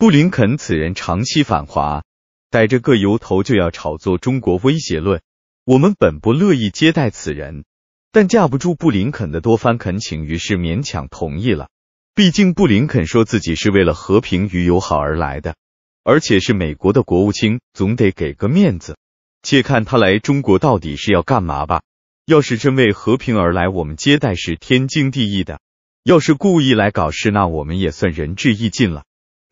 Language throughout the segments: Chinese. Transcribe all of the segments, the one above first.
布林肯此人长期反华，逮着个由头就要炒作中国威胁论。我们本不乐意接待此人，但架不住布林肯的多番恳请，于是勉强同意了。毕竟布林肯说自己是为了和平与友好而来的，而且是美国的国务卿，总得给个面子。且看他来中国到底是要干嘛吧。要是真为和平而来，我们接待是天经地义的；要是故意来搞事，那我们也算仁至义尽了。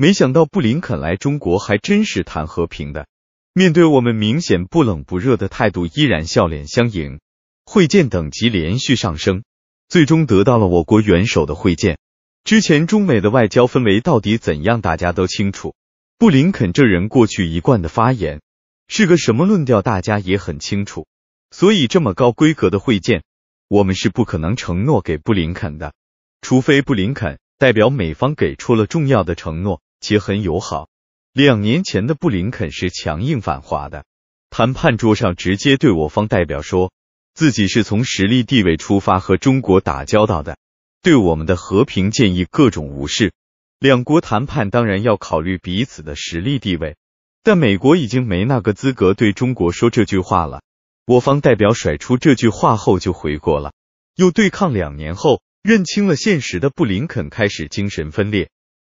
没想到布林肯来中国还真是谈和平的，面对我们明显不冷不热的态度，依然笑脸相迎。会见等级连续上升，最终得到了我国元首的会见。之前中美的外交氛围到底怎样，大家都清楚。布林肯这人过去一贯的发言是个什么论调，大家也很清楚。所以这么高规格的会见，我们是不可能承诺给布林肯的，除非布林肯代表美方给出了重要的承诺。且很友好。两年前的布林肯是强硬反华的，谈判桌上直接对我方代表说，自己是从实力地位出发和中国打交道的，对我们的和平建议各种无视。两国谈判当然要考虑彼此的实力地位，但美国已经没那个资格对中国说这句话了。我方代表甩出这句话后就回国了，又对抗两年后，认清了现实的布林肯开始精神分裂。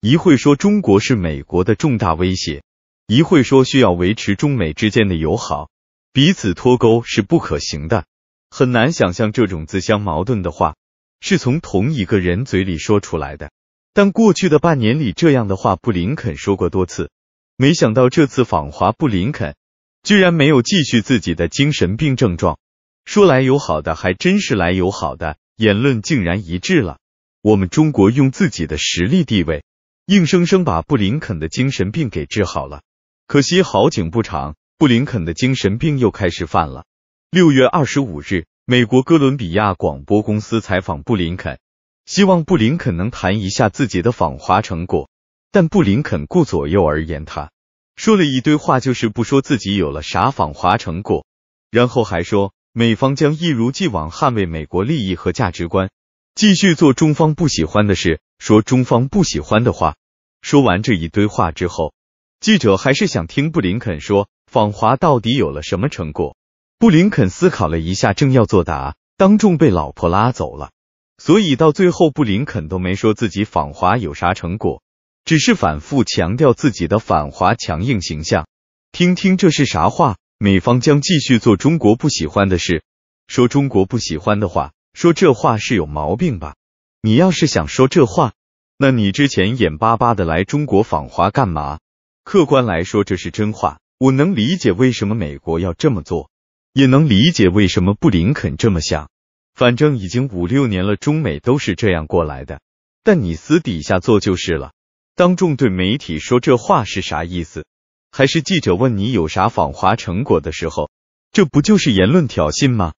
一会说中国是美国的重大威胁，一会说需要维持中美之间的友好，彼此脱钩是不可行的。很难想象这种自相矛盾的话是从同一个人嘴里说出来的。但过去的半年里，这样的话布林肯说过多次。没想到这次访华，布林肯居然没有继续自己的精神病症状。说来友好的还真是来友好的，言论竟然一致了。我们中国用自己的实力地位。硬生生把布林肯的精神病给治好了，可惜好景不长，布林肯的精神病又开始犯了。六月二十五日，美国哥伦比亚广播公司采访布林肯，希望布林肯能谈一下自己的访华成果，但布林肯顾左右而言他，说了一堆话，就是不说自己有了啥访华成果，然后还说美方将一如既往捍卫美国利益和价值观。继续做中方不喜欢的事，说中方不喜欢的话。说完这一堆话之后，记者还是想听布林肯说访华到底有了什么成果。布林肯思考了一下，正要作答，当众被老婆拉走了。所以到最后，布林肯都没说自己访华有啥成果，只是反复强调自己的反华强硬形象。听听这是啥话？美方将继续做中国不喜欢的事，说中国不喜欢的话。说这话是有毛病吧？你要是想说这话，那你之前眼巴巴的来中国访华干嘛？客观来说，这是真话，我能理解为什么美国要这么做，也能理解为什么布林肯这么想。反正已经五六年了，中美都是这样过来的。但你私底下做就是了，当众对媒体说这话是啥意思？还是记者问你有啥访华成果的时候，这不就是言论挑衅吗？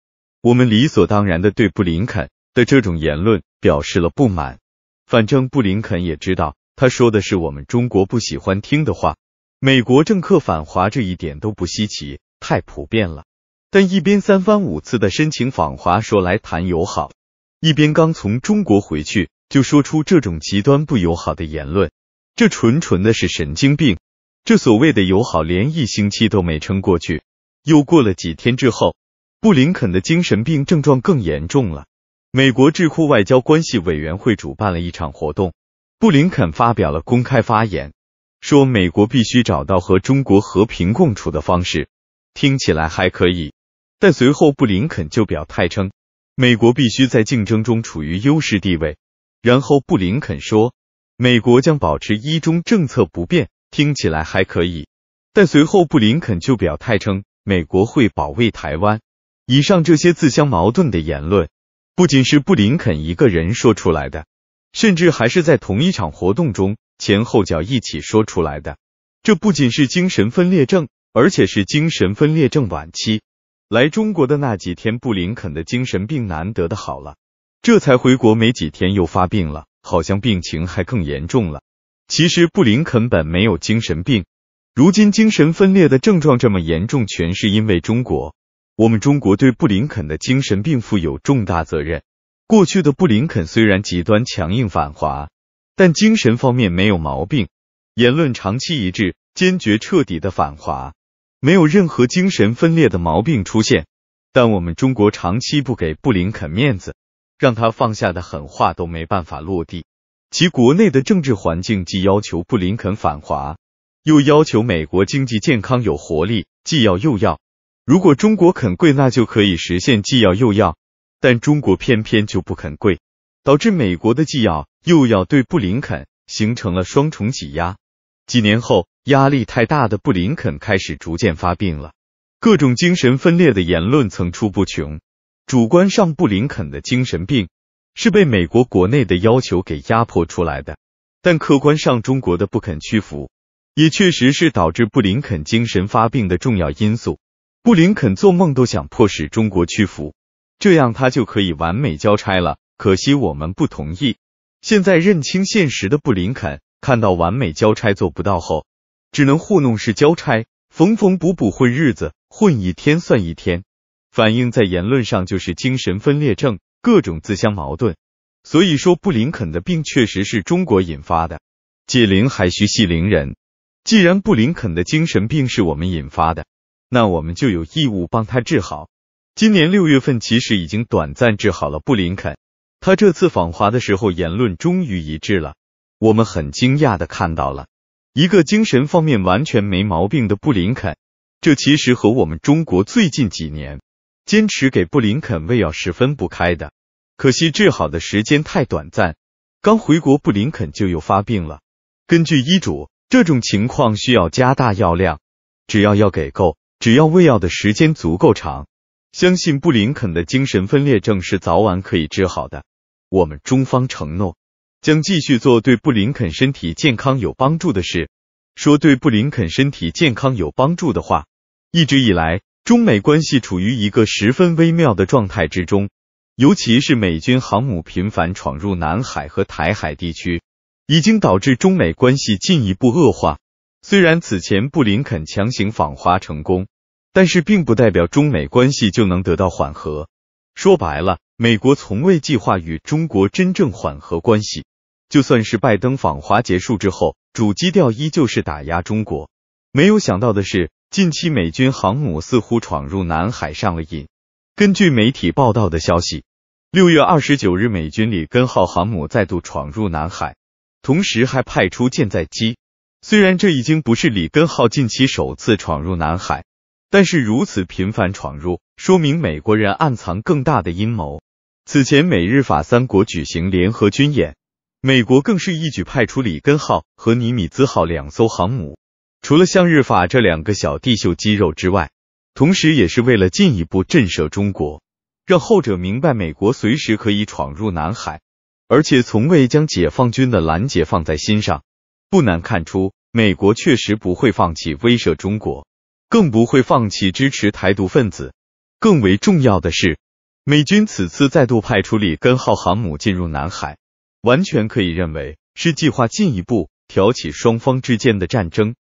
我们理所当然的对布林肯的这种言论表示了不满。反正布林肯也知道，他说的是我们中国不喜欢听的话。美国政客反华这一点都不稀奇，太普遍了。但一边三番五次的申请访华，说来谈友好，一边刚从中国回去就说出这种极端不友好的言论，这纯纯的是神经病。这所谓的友好，连一星期都没撑过去。又过了几天之后。布林肯的精神病症状更严重了。美国智库外交关系委员会主办了一场活动，布林肯发表了公开发言，说美国必须找到和中国和平共处的方式，听起来还可以。但随后布林肯就表态称，美国必须在竞争中处于优势地位。然后布林肯说，美国将保持一中政策不变，听起来还可以。但随后布林肯就表态称，美国会保卫台湾。以上这些自相矛盾的言论，不仅是布林肯一个人说出来的，甚至还是在同一场活动中前后脚一起说出来的。这不仅是精神分裂症，而且是精神分裂症晚期。来中国的那几天，布林肯的精神病难得的好了，这才回国没几天又发病了，好像病情还更严重了。其实布林肯本没有精神病，如今精神分裂的症状这么严重，全是因为中国。我们中国对布林肯的精神病负有重大责任。过去的布林肯虽然极端强硬反华，但精神方面没有毛病，言论长期一致，坚决彻底的反华，没有任何精神分裂的毛病出现。但我们中国长期不给布林肯面子，让他放下的狠话都没办法落地。其国内的政治环境既要求布林肯反华，又要求美国经济健康有活力，既要又要。如果中国肯跪，那就可以实现既要又要。但中国偏偏就不肯跪，导致美国的既要又要对布林肯形成了双重挤压。几年后，压力太大的布林肯开始逐渐发病了，各种精神分裂的言论层出不穷。主观上，布林肯的精神病是被美国国内的要求给压迫出来的；但客观上，中国的不肯屈服，也确实是导致布林肯精神发病的重要因素。布林肯做梦都想迫使中国屈服，这样他就可以完美交差了。可惜我们不同意。现在认清现实的布林肯，看到完美交差做不到后，只能糊弄式交差，缝缝补补混日子，混一天算一天。反映在言论上就是精神分裂症，各种自相矛盾。所以说，布林肯的病确实是中国引发的。解铃还需系铃人。既然布林肯的精神病是我们引发的，那我们就有义务帮他治好。今年六月份其实已经短暂治好了布林肯，他这次访华的时候言论终于一致了。我们很惊讶的看到了一个精神方面完全没毛病的布林肯，这其实和我们中国最近几年坚持给布林肯喂药是分不开的。可惜治好的时间太短暂，刚回国布林肯就又发病了。根据医嘱，这种情况需要加大药量，只要药给够。只要喂药的时间足够长，相信布林肯的精神分裂症是早晚可以治好的。我们中方承诺，将继续做对布林肯身体健康有帮助的事。说对布林肯身体健康有帮助的话，一直以来，中美关系处于一个十分微妙的状态之中。尤其是美军航母频繁闯入南海和台海地区，已经导致中美关系进一步恶化。虽然此前布林肯强行访华成功，但是并不代表中美关系就能得到缓和。说白了，美国从未计划与中国真正缓和关系。就算是拜登访华结束之后，主基调依旧是打压中国。没有想到的是，近期美军航母似乎闯入南海上了瘾。根据媒体报道的消息，六月二十九日，美军里根号航母再度闯入南海，同时还派出舰载机。虽然这已经不是里根号近期首次闯入南海，但是如此频繁闯入，说明美国人暗藏更大的阴谋。此前美日法三国举行联合军演，美国更是一举派出里根号和尼米兹号两艘航母。除了向日法这两个小弟秀肌肉之外，同时也是为了进一步震慑中国，让后者明白美国随时可以闯入南海，而且从未将解放军的拦截放在心上。不难看出。美国确实不会放弃威慑中国，更不会放弃支持台独分子。更为重要的是，美军此次再度派出里根号航母进入南海，完全可以认为是计划进一步挑起双方之间的战争，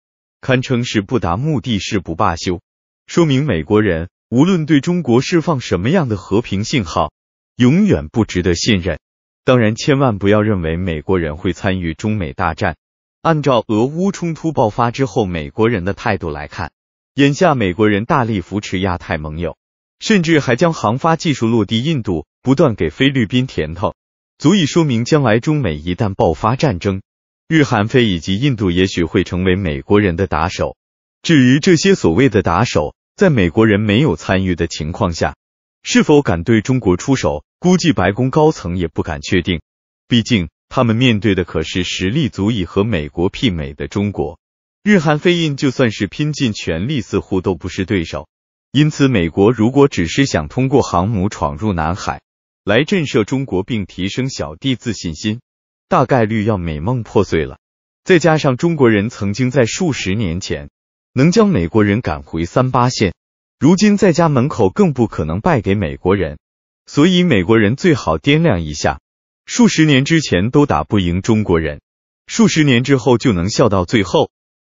堪称是不达目的誓不罢休。说明美国人无论对中国释放什么样的和平信号，永远不值得信任。当然，千万不要认为美国人会参与中美大战。按照俄乌冲突爆发之后美国人的态度来看，眼下美国人大力扶持亚太盟友，甚至还将航发技术落地印度，不断给菲律宾甜头，足以说明将来中美一旦爆发战争，日韩非以及印度也许会成为美国人的打手。至于这些所谓的打手，在美国人没有参与的情况下，是否敢对中国出手，估计白宫高层也不敢确定，毕竟。他们面对的可是实力足以和美国媲美的中国、日韩、飞印，就算是拼尽全力，似乎都不是对手。因此，美国如果只是想通过航母闯入南海来震慑中国并提升小弟自信心，大概率要美梦破碎了。再加上中国人曾经在数十年前能将美国人赶回三八线，如今在家门口更不可能败给美国人，所以美国人最好掂量一下。数十年之前都打不赢中国人，数十年之后就能笑到最后。